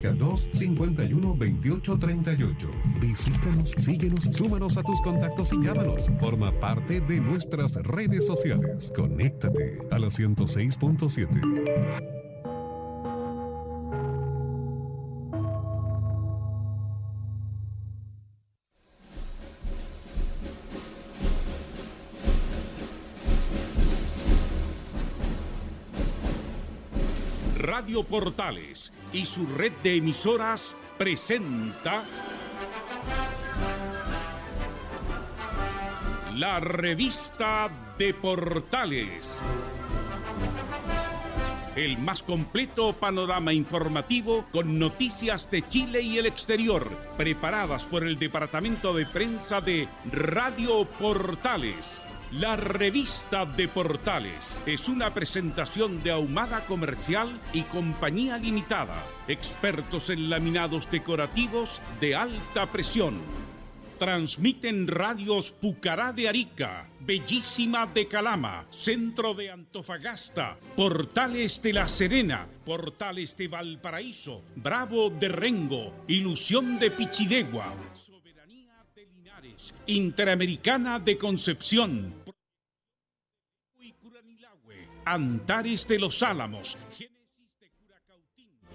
251 2838. Visítanos, síguenos, súmanos a tus contactos y llámanos. Forma parte de nuestras redes sociales. Conéctate a la 106.7. Radio Portales y su red de emisoras presenta la revista de Portales. El más completo panorama informativo con noticias de Chile y el exterior, preparadas por el Departamento de Prensa de Radio Portales la revista de Portales es una presentación de Ahumada Comercial y Compañía Limitada, expertos en laminados decorativos de alta presión. Transmiten radios Pucará de Arica, Bellísima de Calama, Centro de Antofagasta, Portales de La Serena, Portales de Valparaíso, Bravo de Rengo, Ilusión de Pichidegua. Soberanía de Linares, Interamericana de Concepción, Antares de los Álamos,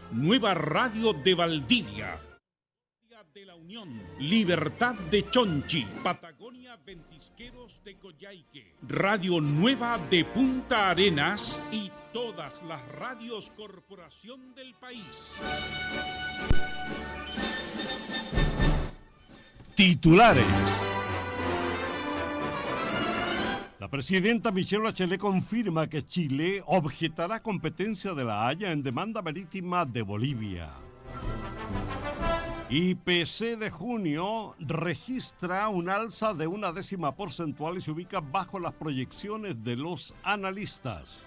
Nueva Radio de Valdivia, Libertad de Chonchi, Patagonia Ventisqueros de Radio Nueva de Punta Arenas y todas las radios corporación del país. Titulares presidenta Michelle Bachelet confirma que Chile objetará competencia de la Haya en demanda marítima de Bolivia. IPC de junio registra un alza de una décima porcentual y se ubica bajo las proyecciones de los analistas.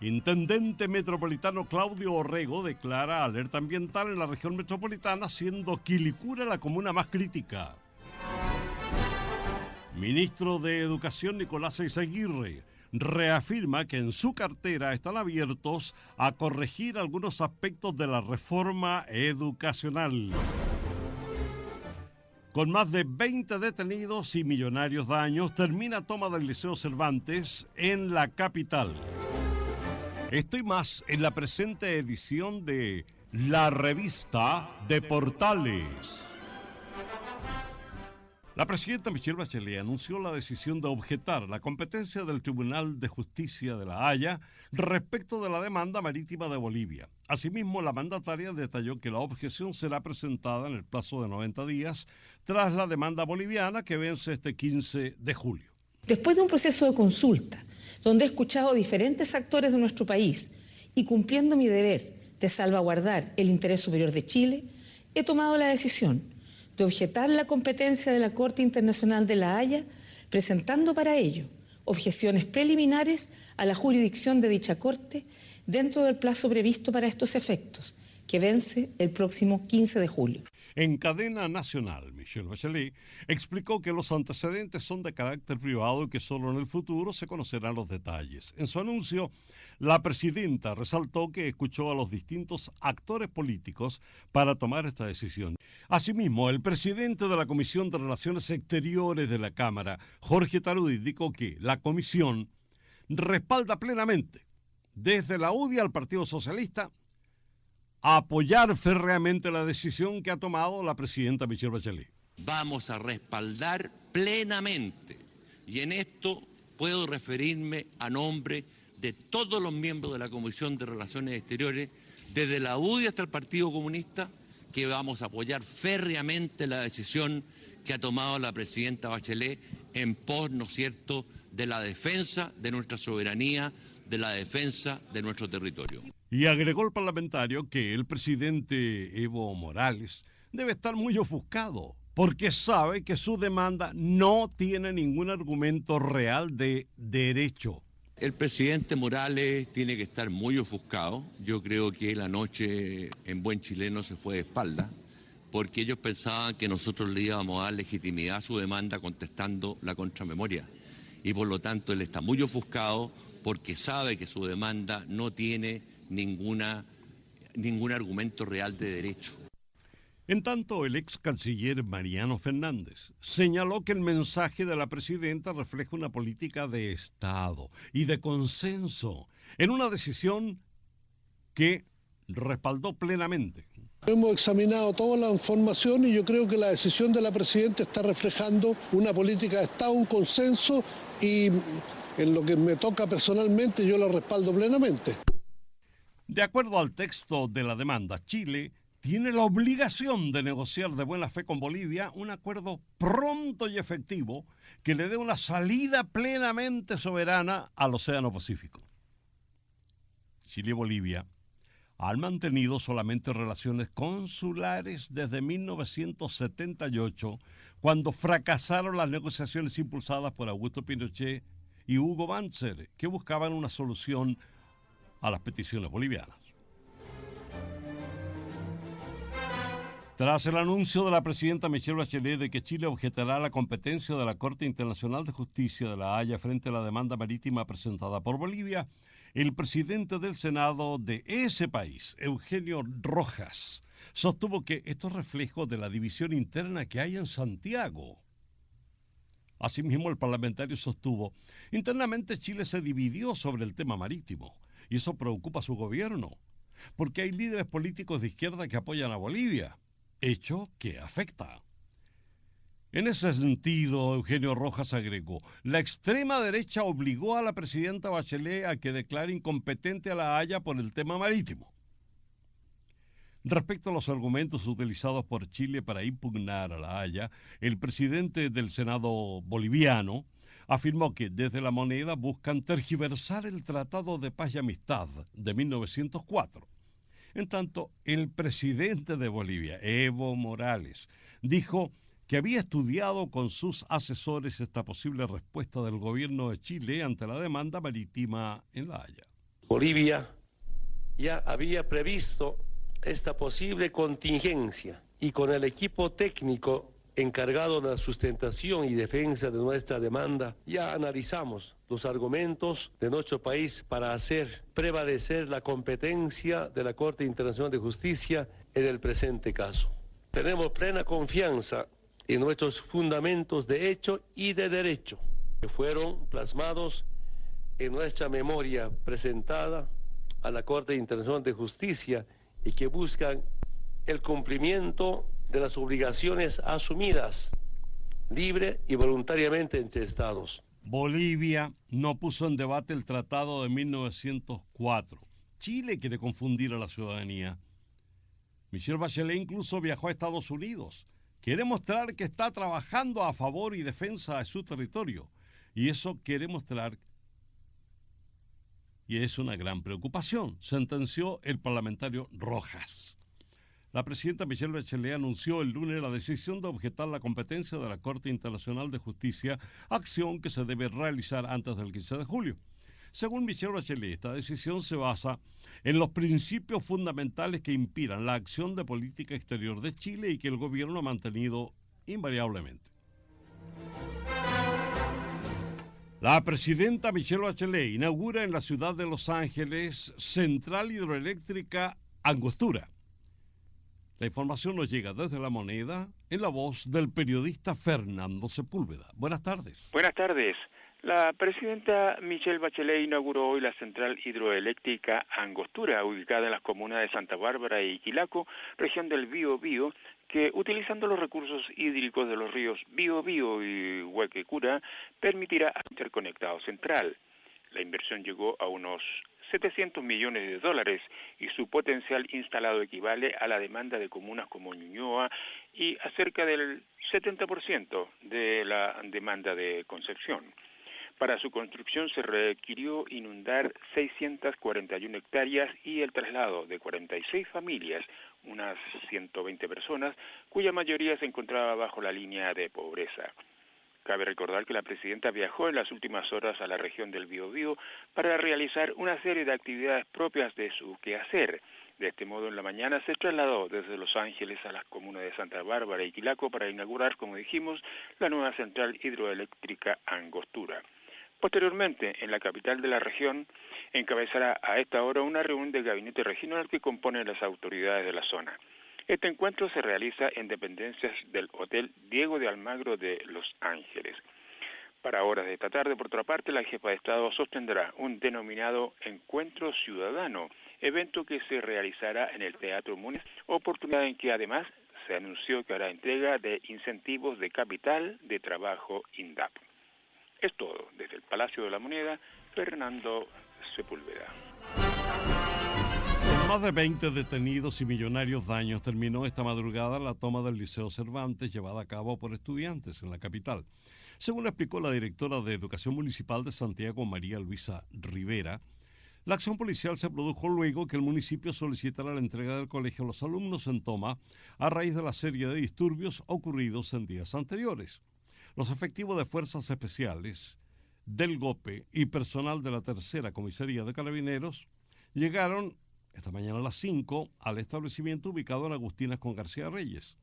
Intendente metropolitano Claudio Orrego declara alerta ambiental en la región metropolitana, siendo Quilicura la comuna más crítica. Ministro de Educación Nicolás aizaguirre reafirma que en su cartera están abiertos a corregir algunos aspectos de la reforma educacional. Con más de 20 detenidos y millonarios daños, termina toma del Liceo Cervantes en la capital. Estoy más en la presente edición de la revista de Portales. La presidenta Michelle Bachelet anunció la decisión de objetar la competencia del Tribunal de Justicia de La Haya respecto de la demanda marítima de Bolivia. Asimismo, la mandataria detalló que la objeción será presentada en el plazo de 90 días tras la demanda boliviana que vence este 15 de julio. Después de un proceso de consulta, donde he escuchado a diferentes actores de nuestro país y cumpliendo mi deber de salvaguardar el interés superior de Chile, he tomado la decisión de objetar la competencia de la Corte Internacional de La Haya, presentando para ello objeciones preliminares a la jurisdicción de dicha Corte dentro del plazo previsto para estos efectos, que vence el próximo 15 de julio. En cadena nacional, Michel Bachelet explicó que los antecedentes son de carácter privado y que solo en el futuro se conocerán los detalles. En su anuncio, la presidenta resaltó que escuchó a los distintos actores políticos para tomar esta decisión. Asimismo, el presidente de la Comisión de Relaciones Exteriores de la Cámara, Jorge Tarudí, dijo que la comisión respalda plenamente, desde la UDI al Partido Socialista, a apoyar férreamente la decisión que ha tomado la presidenta Michelle Bachelet. Vamos a respaldar plenamente, y en esto puedo referirme a nombre de todos los miembros de la Comisión de Relaciones Exteriores, desde la UDI hasta el Partido Comunista, que vamos a apoyar férreamente la decisión que ha tomado la presidenta Bachelet en pos, ¿no es cierto?, de la defensa de nuestra soberanía, de la defensa de nuestro territorio. Y agregó el parlamentario que el presidente Evo Morales debe estar muy ofuscado porque sabe que su demanda no tiene ningún argumento real de derecho. El presidente Morales tiene que estar muy ofuscado. Yo creo que la noche en buen chileno se fue de espalda, porque ellos pensaban que nosotros le íbamos a dar legitimidad a su demanda contestando la contramemoria. Y por lo tanto él está muy ofuscado porque sabe que su demanda no tiene ninguna, ningún argumento real de derecho. En tanto, el ex canciller Mariano Fernández señaló que el mensaje de la presidenta refleja una política de Estado y de consenso en una decisión que respaldó plenamente. Hemos examinado toda la información y yo creo que la decisión de la Presidenta está reflejando una política de Estado, un consenso y en lo que me toca personalmente yo la respaldo plenamente. De acuerdo al texto de la demanda, Chile tiene la obligación de negociar de buena fe con Bolivia un acuerdo pronto y efectivo que le dé una salida plenamente soberana al Océano Pacífico. Chile y Bolivia han mantenido solamente relaciones consulares desde 1978, cuando fracasaron las negociaciones impulsadas por Augusto Pinochet y Hugo Banzer, que buscaban una solución a las peticiones bolivianas. Tras el anuncio de la presidenta Michelle Bachelet de que Chile objetará la competencia de la Corte Internacional de Justicia de la Haya frente a la demanda marítima presentada por Bolivia, el presidente del Senado de ese país, Eugenio Rojas, sostuvo que esto es reflejo de la división interna que hay en Santiago. Asimismo, el parlamentario sostuvo, internamente Chile se dividió sobre el tema marítimo, y eso preocupa a su gobierno, porque hay líderes políticos de izquierda que apoyan a Bolivia hecho que afecta. En ese sentido, Eugenio Rojas agregó, la extrema derecha obligó a la presidenta Bachelet a que declare incompetente a La Haya por el tema marítimo. Respecto a los argumentos utilizados por Chile para impugnar a La Haya, el presidente del Senado boliviano afirmó que desde la moneda buscan tergiversar el Tratado de Paz y Amistad de 1904 en tanto, el presidente de Bolivia, Evo Morales, dijo que había estudiado con sus asesores esta posible respuesta del gobierno de Chile ante la demanda marítima en La Haya. Bolivia ya había previsto esta posible contingencia y con el equipo técnico encargado de la sustentación y defensa de nuestra demanda ya analizamos los argumentos de nuestro país para hacer prevalecer la competencia de la Corte Internacional de Justicia en el presente caso. Tenemos plena confianza en nuestros fundamentos de hecho y de derecho, que fueron plasmados en nuestra memoria presentada a la Corte Internacional de Justicia y que buscan el cumplimiento de las obligaciones asumidas libre y voluntariamente entre Estados. Bolivia no puso en debate el tratado de 1904. Chile quiere confundir a la ciudadanía. Michel Bachelet incluso viajó a Estados Unidos. Quiere mostrar que está trabajando a favor y defensa de su territorio. Y eso quiere mostrar y es una gran preocupación, sentenció el parlamentario Rojas. La presidenta Michelle Bachelet anunció el lunes la decisión de objetar la competencia de la Corte Internacional de Justicia, acción que se debe realizar antes del 15 de julio. Según Michelle Bachelet, esta decisión se basa en los principios fundamentales que inspiran la acción de política exterior de Chile y que el gobierno ha mantenido invariablemente. La presidenta Michelle Bachelet inaugura en la ciudad de Los Ángeles Central Hidroeléctrica Angostura. La información nos llega desde la moneda en la voz del periodista Fernando Sepúlveda. Buenas tardes. Buenas tardes. La presidenta Michelle Bachelet inauguró hoy la central hidroeléctrica Angostura, ubicada en las comunas de Santa Bárbara y Quilaco, región del Bío Bío, que utilizando los recursos hídricos de los ríos Bío Bío y Huequecura, permitirá interconectado central. La inversión llegó a unos 700 millones de dólares y su potencial instalado equivale a la demanda de comunas como Ñuñoa y a cerca del 70% de la demanda de Concepción. Para su construcción se requirió inundar 641 hectáreas y el traslado de 46 familias, unas 120 personas, cuya mayoría se encontraba bajo la línea de pobreza. Cabe recordar que la presidenta viajó en las últimas horas a la región del Biobío para realizar una serie de actividades propias de su quehacer. De este modo, en la mañana se trasladó desde Los Ángeles a las comunas de Santa Bárbara y Quilaco para inaugurar, como dijimos, la nueva central hidroeléctrica Angostura. Posteriormente, en la capital de la región, encabezará a esta hora una reunión del gabinete regional que compone las autoridades de la zona. Este encuentro se realiza en dependencias del Hotel Diego de Almagro de Los Ángeles. Para horas de esta tarde, por otra parte, la jefa de Estado sostendrá un denominado Encuentro Ciudadano, evento que se realizará en el Teatro Múnich, oportunidad en que además se anunció que hará entrega de incentivos de capital de trabajo INDAP. Es todo. Desde el Palacio de la Moneda, Fernando Sepúlveda. Más de 20 detenidos y millonarios daños terminó esta madrugada la toma del Liceo Cervantes llevada a cabo por estudiantes en la capital. Según explicó la directora de Educación Municipal de Santiago, María Luisa Rivera, la acción policial se produjo luego que el municipio solicitara la entrega del colegio a los alumnos en toma a raíz de la serie de disturbios ocurridos en días anteriores. Los efectivos de fuerzas especiales, del GOPE y personal de la tercera comisaría de carabineros llegaron esta mañana a las 5 al establecimiento ubicado en Agustinas con García Reyes.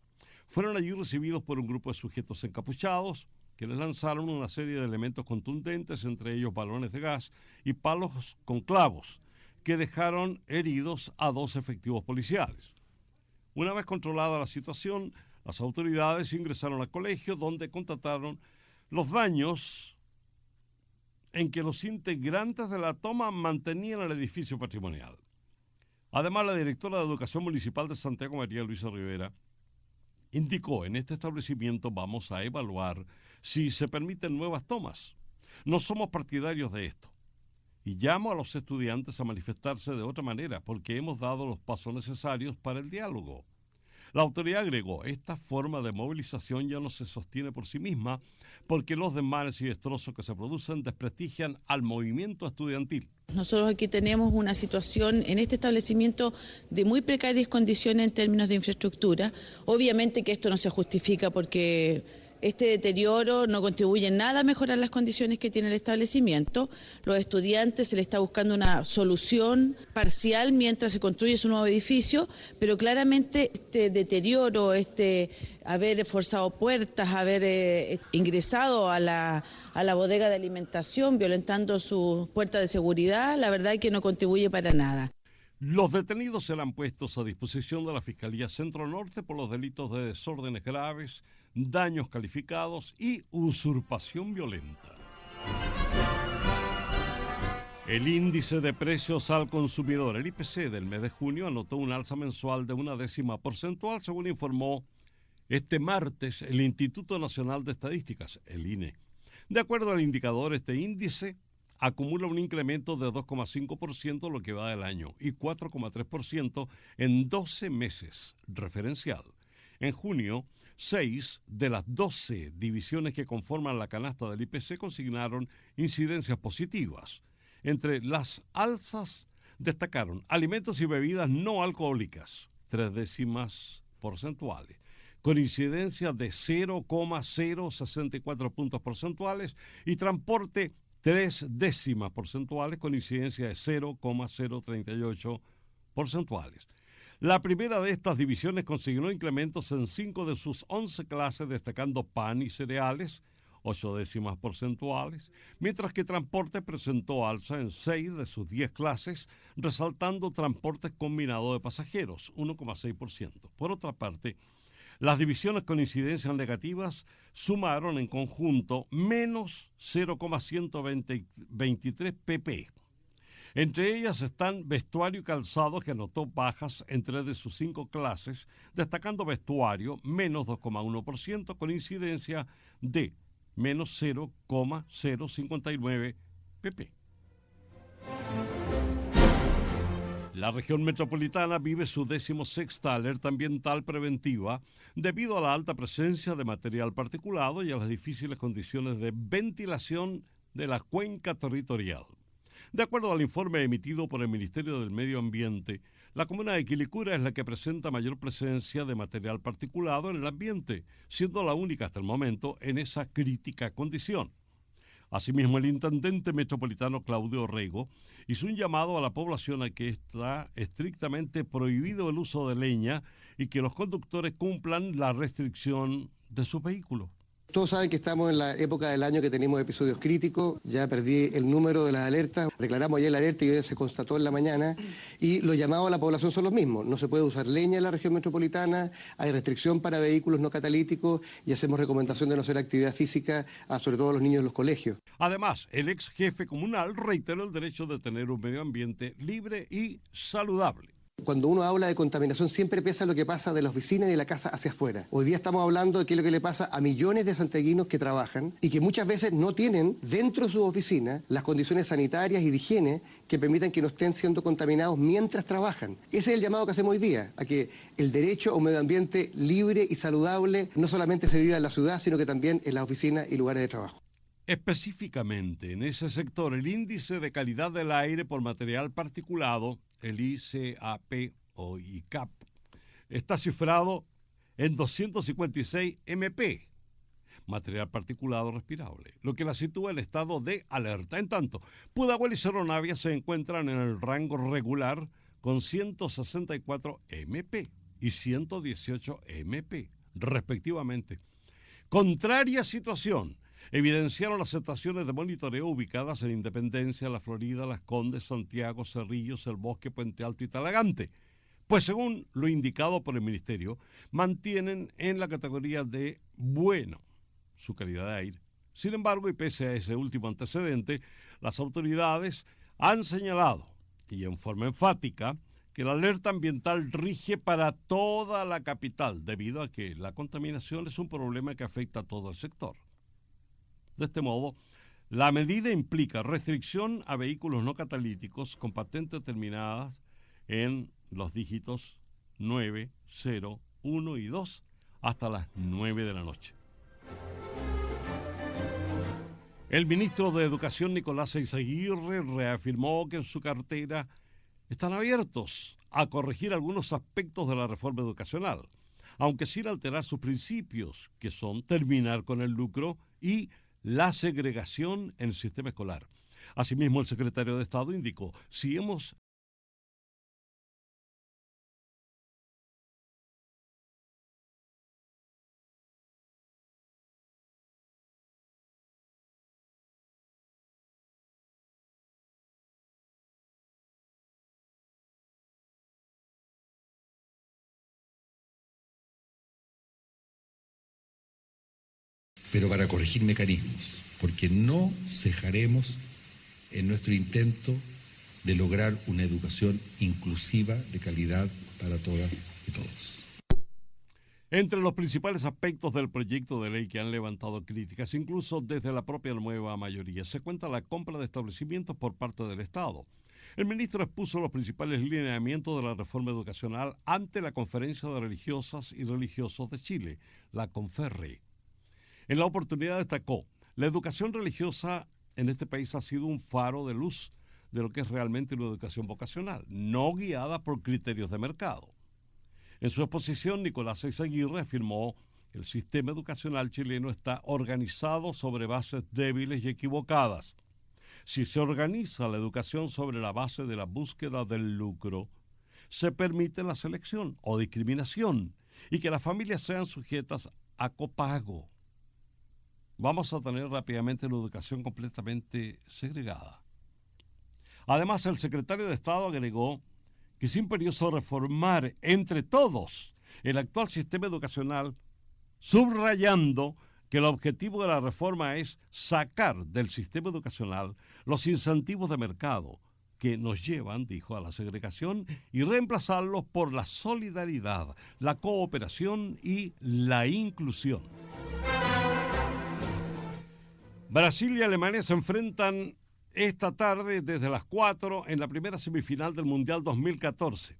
Fueron allí recibidos por un grupo de sujetos encapuchados que les lanzaron una serie de elementos contundentes, entre ellos balones de gas y palos con clavos, que dejaron heridos a dos efectivos policiales. Una vez controlada la situación, las autoridades ingresaron al colegio donde contrataron los daños en que los integrantes de la toma mantenían el edificio patrimonial. Además, la directora de Educación Municipal de Santiago, María Luisa Rivera, indicó, en este establecimiento vamos a evaluar si se permiten nuevas tomas. No somos partidarios de esto. Y llamo a los estudiantes a manifestarse de otra manera, porque hemos dado los pasos necesarios para el diálogo. La autoridad agregó, esta forma de movilización ya no se sostiene por sí misma, porque los desmanes y destrozos que se producen desprestigian al movimiento estudiantil. Nosotros aquí tenemos una situación en este establecimiento de muy precarias condiciones en términos de infraestructura. Obviamente que esto no se justifica porque este deterioro no contribuye en nada a mejorar las condiciones que tiene el establecimiento. Los estudiantes se les está buscando una solución parcial mientras se construye su nuevo edificio, pero claramente este deterioro, este haber forzado puertas, haber eh, ingresado a la, a la bodega de alimentación, violentando sus puertas de seguridad, la verdad es que no contribuye para nada. Los detenidos serán puestos a disposición de la Fiscalía Centro Norte por los delitos de desórdenes graves, daños calificados y usurpación violenta. El índice de precios al consumidor, el IPC del mes de junio, anotó un alza mensual de una décima porcentual, según informó este martes el Instituto Nacional de Estadísticas, el INE. De acuerdo al indicador, este índice acumula un incremento de 2,5% lo que va del año y 4,3% en 12 meses referencial. En junio, seis de las 12 divisiones que conforman la canasta del IPC consignaron incidencias positivas. Entre las alzas destacaron alimentos y bebidas no alcohólicas, tres décimas porcentuales, con incidencia de 0,064 puntos porcentuales y transporte tres décimas porcentuales con incidencia de 0,038 porcentuales. La primera de estas divisiones consiguió incrementos en cinco de sus 11 clases, destacando pan y cereales, ocho décimas porcentuales, mientras que transporte presentó alza en seis de sus diez clases, resaltando transporte combinado de pasajeros, 1,6%. Por otra parte, las divisiones con incidencias negativas sumaron en conjunto menos 0,123 pp. Entre ellas están vestuario y calzado, que anotó bajas en tres de sus cinco clases, destacando vestuario, menos 2,1%, con incidencia de menos 0,059 pp. La región metropolitana vive su sexta alerta ambiental preventiva debido a la alta presencia de material particulado y a las difíciles condiciones de ventilación de la cuenca territorial. De acuerdo al informe emitido por el Ministerio del Medio Ambiente, la comuna de Quilicura es la que presenta mayor presencia de material particulado en el ambiente, siendo la única hasta el momento en esa crítica condición. Asimismo, el intendente metropolitano Claudio Rego hizo un llamado a la población a que está estrictamente prohibido el uso de leña y que los conductores cumplan la restricción de su vehículo. Todos saben que estamos en la época del año que tenemos episodios críticos, ya perdí el número de las alertas, declaramos ya la alerta y hoy se constató en la mañana, y los llamados a la población son los mismos, no se puede usar leña en la región metropolitana, hay restricción para vehículos no catalíticos y hacemos recomendación de no hacer actividad física, a sobre todo a los niños en los colegios. Además, el ex jefe comunal reiteró el derecho de tener un medio ambiente libre y saludable. Cuando uno habla de contaminación siempre pesa lo que pasa de la oficina y de la casa hacia afuera. Hoy día estamos hablando de qué es lo que le pasa a millones de santeguinos que trabajan y que muchas veces no tienen dentro de su oficina las condiciones sanitarias y de higiene que permitan que no estén siendo contaminados mientras trabajan. Ese es el llamado que hacemos hoy día, a que el derecho a un medio ambiente libre y saludable no solamente se viva en la ciudad, sino que también en las oficinas y lugares de trabajo. Específicamente en ese sector, el índice de calidad del aire por material particulado el ICAP o ICAP, está cifrado en 256 MP, material particulado respirable, lo que la sitúa en estado de alerta. En tanto, Pudahuel y Cerro se encuentran en el rango regular con 164 MP y 118 MP, respectivamente. Contraria situación evidenciaron las estaciones de monitoreo ubicadas en Independencia, La Florida, Las Condes, Santiago, Cerrillos, El Bosque, Puente Alto y Talagante, pues según lo indicado por el Ministerio, mantienen en la categoría de bueno su calidad de aire. Sin embargo, y pese a ese último antecedente, las autoridades han señalado, y en forma enfática, que la alerta ambiental rige para toda la capital, debido a que la contaminación es un problema que afecta a todo el sector. De este modo, la medida implica restricción a vehículos no catalíticos con patentes terminadas en los dígitos 9, 0, 1 y 2 hasta las 9 de la noche. El ministro de Educación Nicolás Eizaguirre reafirmó que en su cartera están abiertos a corregir algunos aspectos de la reforma educacional, aunque sin alterar sus principios, que son terminar con el lucro y la segregación en el sistema escolar. Asimismo, el secretario de Estado indicó, si hemos pero para corregir mecanismos, porque no cejaremos en nuestro intento de lograr una educación inclusiva de calidad para todas y todos. Entre los principales aspectos del proyecto de ley que han levantado críticas, incluso desde la propia nueva mayoría, se cuenta la compra de establecimientos por parte del Estado. El ministro expuso los principales lineamientos de la reforma educacional ante la Conferencia de Religiosas y Religiosos de Chile, la CONFERRE. En la oportunidad destacó, la educación religiosa en este país ha sido un faro de luz de lo que es realmente una educación vocacional, no guiada por criterios de mercado. En su exposición, Nicolás Aguirre afirmó que el sistema educacional chileno está organizado sobre bases débiles y equivocadas. Si se organiza la educación sobre la base de la búsqueda del lucro, se permite la selección o discriminación y que las familias sean sujetas a copago vamos a tener rápidamente la educación completamente segregada. Además, el secretario de Estado agregó que es imperioso reformar entre todos el actual sistema educacional, subrayando que el objetivo de la reforma es sacar del sistema educacional los incentivos de mercado que nos llevan, dijo, a la segregación y reemplazarlos por la solidaridad, la cooperación y la inclusión. Brasil y Alemania se enfrentan esta tarde desde las 4 en la primera semifinal del Mundial 2014.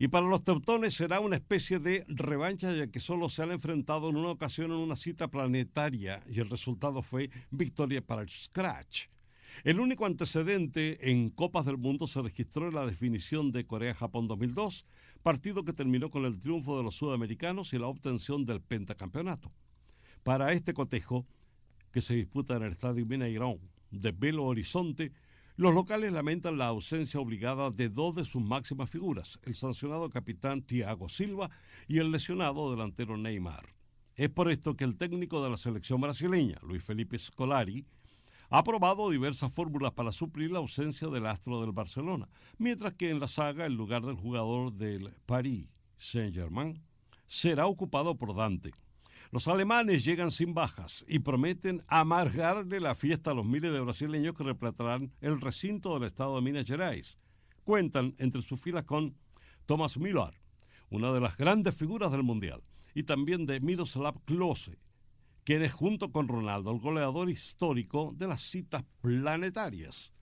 Y para los teutones será una especie de revancha ya que solo se han enfrentado en una ocasión en una cita planetaria y el resultado fue victoria para el Scratch. El único antecedente en Copas del Mundo se registró en la definición de Corea-Japón 2002, partido que terminó con el triunfo de los sudamericanos y la obtención del pentacampeonato. Para este cotejo, que se disputa en el Estadio Mineirón de Belo Horizonte, los locales lamentan la ausencia obligada de dos de sus máximas figuras, el sancionado capitán Thiago Silva y el lesionado delantero Neymar. Es por esto que el técnico de la selección brasileña, Luis Felipe Scolari, ha probado diversas fórmulas para suplir la ausencia del astro del Barcelona, mientras que en la saga el lugar del jugador del Paris Saint-Germain será ocupado por Dante. Los alemanes llegan sin bajas y prometen amargarle la fiesta a los miles de brasileños que repletarán el recinto del estado de Minas Gerais. Cuentan entre sus filas con Thomas Miller, una de las grandes figuras del Mundial, y también de Miroslav Klose, quien es junto con Ronaldo el goleador histórico de las citas planetarias.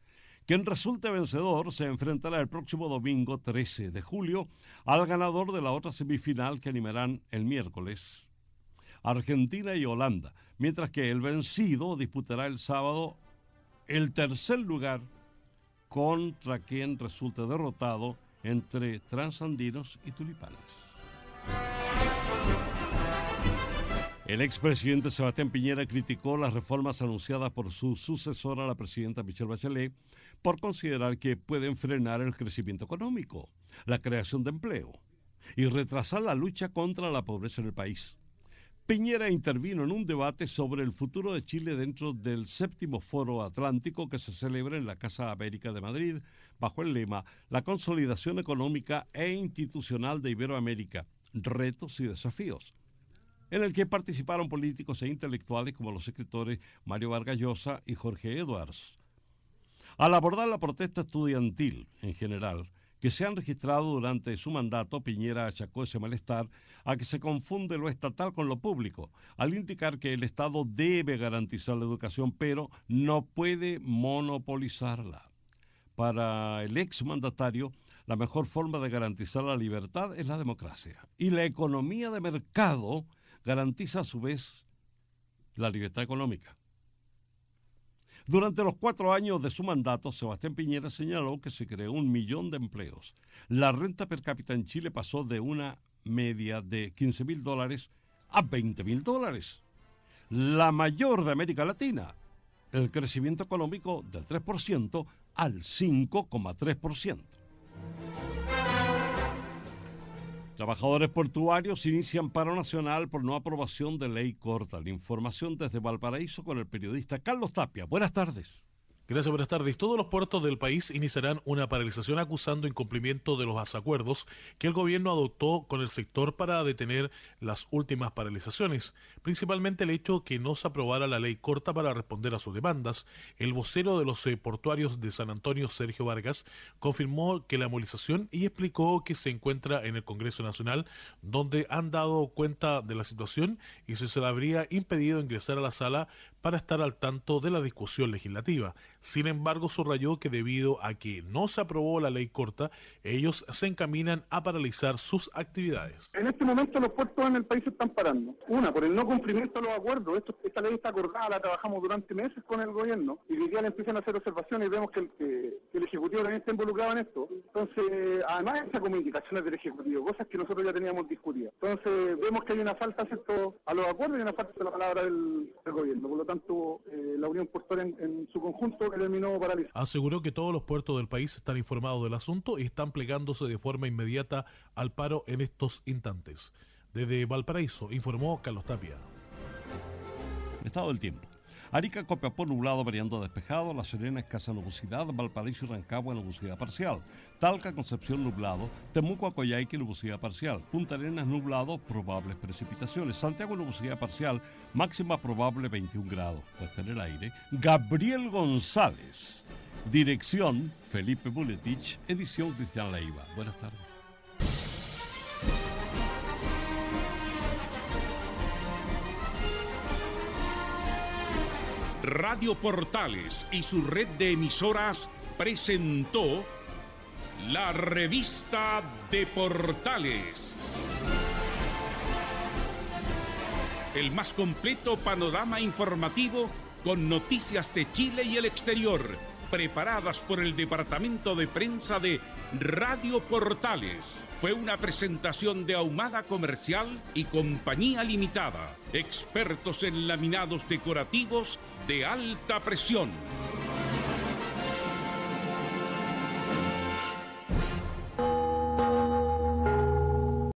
Quien resulte vencedor se enfrentará el próximo domingo 13 de julio al ganador de la otra semifinal que animarán el miércoles Argentina y Holanda, mientras que el vencido disputará el sábado el tercer lugar contra quien resulte derrotado entre transandinos y tulipanes. El expresidente Sebastián Piñera criticó las reformas anunciadas por su sucesora, la presidenta Michelle Bachelet, por considerar que pueden frenar el crecimiento económico, la creación de empleo y retrasar la lucha contra la pobreza en el país. Piñera intervino en un debate sobre el futuro de Chile dentro del séptimo foro atlántico que se celebra en la Casa América de Madrid bajo el lema La consolidación económica e institucional de Iberoamérica, retos y desafíos, en el que participaron políticos e intelectuales como los escritores Mario Vargas Llosa y Jorge Edwards. Al abordar la protesta estudiantil en general, que se han registrado durante su mandato, Piñera achacó ese malestar a que se confunde lo estatal con lo público, al indicar que el Estado debe garantizar la educación, pero no puede monopolizarla. Para el exmandatario, la mejor forma de garantizar la libertad es la democracia. Y la economía de mercado garantiza a su vez la libertad económica. Durante los cuatro años de su mandato, Sebastián Piñera señaló que se creó un millón de empleos. La renta per cápita en Chile pasó de una media de 15 mil dólares a 20 mil dólares, la mayor de América Latina. El crecimiento económico del 3% al 5,3%. Trabajadores portuarios inician paro nacional por no aprobación de ley corta. La información desde Valparaíso con el periodista Carlos Tapia. Buenas tardes. Gracias, buenas tardes. Todos los puertos del país iniciarán una paralización acusando incumplimiento de los acuerdos que el gobierno adoptó con el sector para detener las últimas paralizaciones, principalmente el hecho que no se aprobara la ley corta para responder a sus demandas. El vocero de los eh, portuarios de San Antonio, Sergio Vargas, confirmó que la movilización y explicó que se encuentra en el Congreso Nacional, donde han dado cuenta de la situación y se le habría impedido ingresar a la sala para estar al tanto de la discusión legislativa. Sin embargo, subrayó que debido a que no se aprobó la ley corta, ellos se encaminan a paralizar sus actividades. En este momento los puertos en el país están parando. Una, por el no cumplimiento de los acuerdos. Esto, esta ley está acordada, la trabajamos durante meses con el gobierno y hoy día le empiezan a hacer observaciones y vemos que el, Ejecutivo también está involucrado en esto. Entonces, además esas comunicación del Ejecutivo, cosas que nosotros ya teníamos discutidas. Entonces, vemos que hay una falta ¿cierto? a los acuerdos y una falta de la palabra del, por lo tanto, eh, la Unión Portuaria en, su conjunto terminó paralizada. Aseguró que todos los puertos del país están informados del asunto y están plegándose de forma inmediata al paro en estos instantes. Desde Valparaíso informó Carlos Tapia. Estado del tiempo. Arica, Copiapó, nublado, variando despejado. La Serena, escasa nubosidad. Valparaíso y Rancagua, nubosidad parcial. Talca, Concepción, nublado. Temuco, Acoyaique, nubosidad parcial. Punta Arenas, nublado, probables precipitaciones. Santiago, nubosidad parcial. Máxima probable 21 grados. Puesta en el aire. Gabriel González. Dirección, Felipe Buletich. Edición, Cristian Leiva. Buenas tardes. Radio Portales y su red de emisoras presentó la revista de Portales. El más completo panorama informativo con noticias de Chile y el exterior preparadas por el Departamento de Prensa de Radio Portales. Fue una presentación de Ahumada Comercial y Compañía Limitada, expertos en laminados decorativos de alta presión.